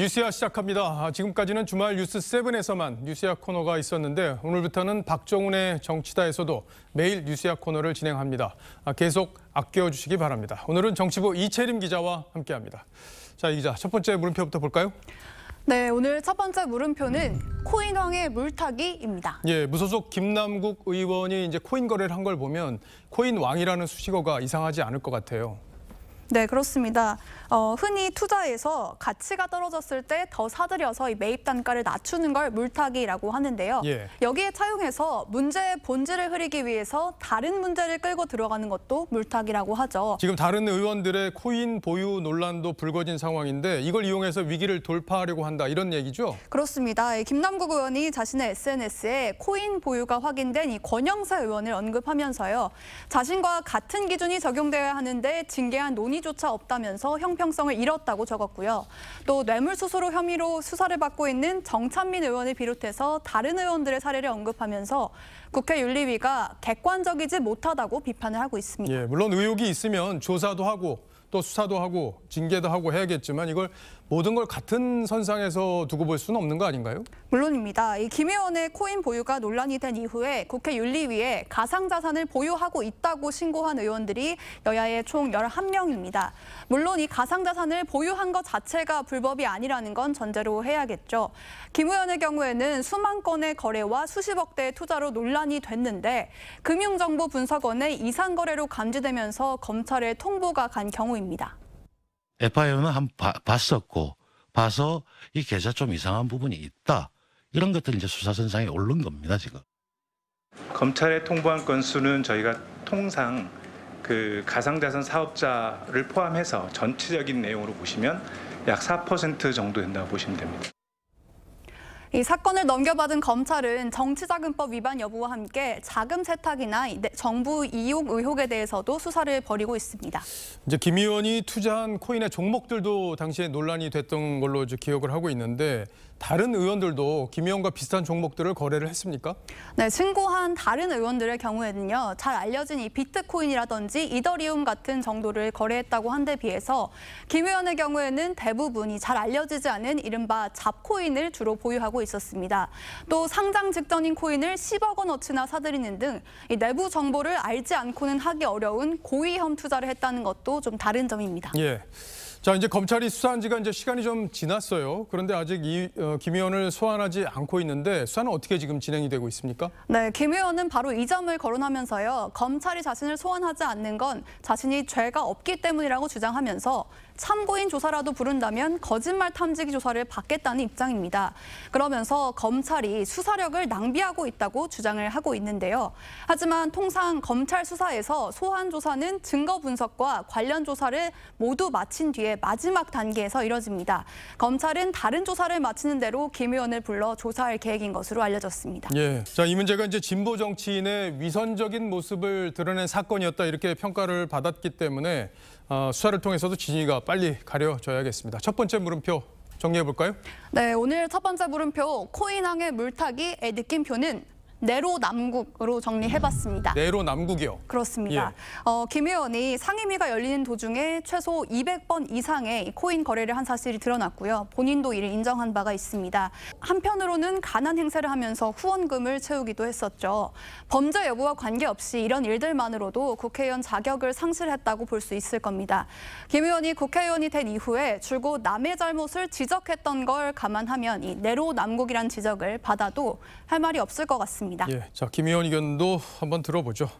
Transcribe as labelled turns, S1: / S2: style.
S1: 뉴스야 시작합니다. 아, 지금까지는 주말 뉴스 7에서만 뉴스야 코너가 있었는데 오늘부터는 박정훈의 정치다에서도 매일 뉴스야 코너를 진행합니다. 아, 계속 아껴주시기 바랍니다. 오늘은 정치부 이채림 기자와 함께합니다. 자, 이 기자 첫 번째 물음표부터 볼까요?
S2: 네, 오늘 첫 번째 물음표는 코인왕의 물타기입니다.
S1: 예, 무소속 김남국 의원이 이제 코인 거래를 한 걸 보면 코인왕이라는 수식어가 이상하지 않을 것 같아요.
S2: 네, 그렇습니다. 어, 흔히 투자에서 가치가 떨어졌을 때 더 사들여서 이 매입 단가를 낮추는 걸 물타기라고 하는데요. 예. 여기에 차용해서 문제의 본질을 흐리기 위해서 다른 문제를 끌고 들어가는 것도 물타기라고 하죠.
S1: 지금 다른 의원들의 코인 보유 논란도 불거진 상황인데 이걸 이용해서 위기를 돌파하려고 한다 이런 얘기죠?
S2: 그렇습니다. 김남국 의원이 자신의 SNS에 코인 보유가 확인된 이권영사 의원을 언급하면서요. 자신과 같은 기준이 적용되어야 하는데 징계한 논의 자리조차 없다면서 형평성을 잃었다고 적었고요. 또 뇌물수수로 혐의로 수사를 받고 있는 정찬민 의원을 비롯해서 다른 의원들의 사례를 언급하면서 국회 윤리위가 객관적이지 못하다고 비판을 하고 있습니다.
S1: 예, 물론 의혹이 있으면 조사도 하고 또 수사도 하고 징계도 하고 해야겠지만 이걸 모든 걸 같은 선상에서 두고 볼 수는 없는 거 아닌가요?
S2: 물론입니다. 이김 의원의 코인 보유가 논란이 된 이후에 국회 윤리위에 가상자산을 보유하고 있다고 신고한 의원들이 여야의 총 11명입니다. 물론 이 가상자산을 보유한 것 자체가 불법이 아니라는 건 전제로 해야겠죠. 김 의원의 경우에는 수만 건의 거래와 수십억 대의 투자로 논란이 됐는데 금융정보분석원의 이상거래로 감지되면서 검찰에 통보가 간 경우입니다. 보입니다. FIO는 한 바, 봤었고 봐서 이 계좌 좀 이상한 부분이 있다. 이런 것들 이제 수사선상에 오른 겁니다, 지금.
S1: 검찰에 통보한 건수는 저희가 통상 그 가상자산 사업자를 포함해서 전체적인 내용으로 보시면 약 4% 정도 된다고 보시면 됩니다.
S2: 이 사건을 넘겨받은 검찰은 정치자금법 위반 여부와 함께 자금 세탁이나 정부 이용 의혹에 대해서도 수사를 벌이고 있습니다.
S1: 이제 김 의원이 투자한 코인의 종목들도 당시에 논란이 됐던 걸로 기억을 하고 있는데 다른 의원들도 김 의원과 비슷한 종목들을 거래를 했습니까?
S2: 네, 신고한 다른 의원들의 경우에는요. 잘 알려진 이 비트코인이라든지 이더리움 같은 정도를 거래했다고 한데 비해서 김 의원의 경우에는 대부분이 잘 알려지지 않은 이른바 잡코인을 주로 보유하고 하고 있었습니다. 또 상장 직전인 코인을 10억 원어치나 사들이는 등 내부 정보를 알지 않고는 하기 어려운 고위험 투자를 했다는 것도 좀 다른 점입니다.
S1: 예. 자, 이제 검찰이 수사한 지가 이제 시간이 좀 지났어요. 그런데 아직 이, 어, 김 의원을 소환하지 않고 있는데 수사는 어떻게 지금 진행이 되고 있습니까?
S2: 네, 김 의원은 바로 이 점을 거론하면서요. 검찰이 자신을 소환하지 않는 건 자신이 죄가 없기 때문이라고 주장하면서 참고인 조사라도 부른다면 거짓말 탐지기 조사를 받겠다는 입장입니다. 그러면서 검찰이 수사력을 낭비하고 있다고 주장을 하고 있는데요. 하지만 통상 검찰 수사에서 소환 조사는 증거 분석과 관련 조사를 모두 마친 뒤에 조사 마지막 단계에서 이뤄집니다. 검찰은 다른 조사를 마치는 대로 김 의원을 불러 조사할 계획인 것으로 알려졌습니다.
S1: 예. 자, 이 문제가 이제 진보 정치인의 위선적인 모습을 드러낸 사건이었다 이렇게 평가를 받았기 때문에 어, 수사를 통해서도 진위가 빨리 가려져야겠습니다. 첫 번째 물음표 정리해 볼까요?
S2: 네, 오늘 첫 번째 물음표 코인항의 물타기의 느낌표는 내로남국으로 정리해봤습니다.
S1: 내로남국이요? 그렇습니다.
S2: 예. 어, 김 의원이 상임위가 열리는 도중에 최소 200번 이상의 코인 거래를 한 사실이 드러났고요. 본인도 이를 인정한 바가 있습니다. 한편으로는 가난 행세를 하면서 후원금을 채우기도 했었죠. 범죄 여부와 관계없이 이런 일들만으로도 국회의원 자격을 상실했다고 볼 수 있을 겁니다. 김 의원이 국회의원이 된 이후에 줄곧 남의 잘못을 지적했던 걸 감안하면 이 내로남국이란 지적을 받아도 할 말이 없을 것 같습니다. 있습니다. 예,
S1: 자 김의원 의견도 한번 들어보죠.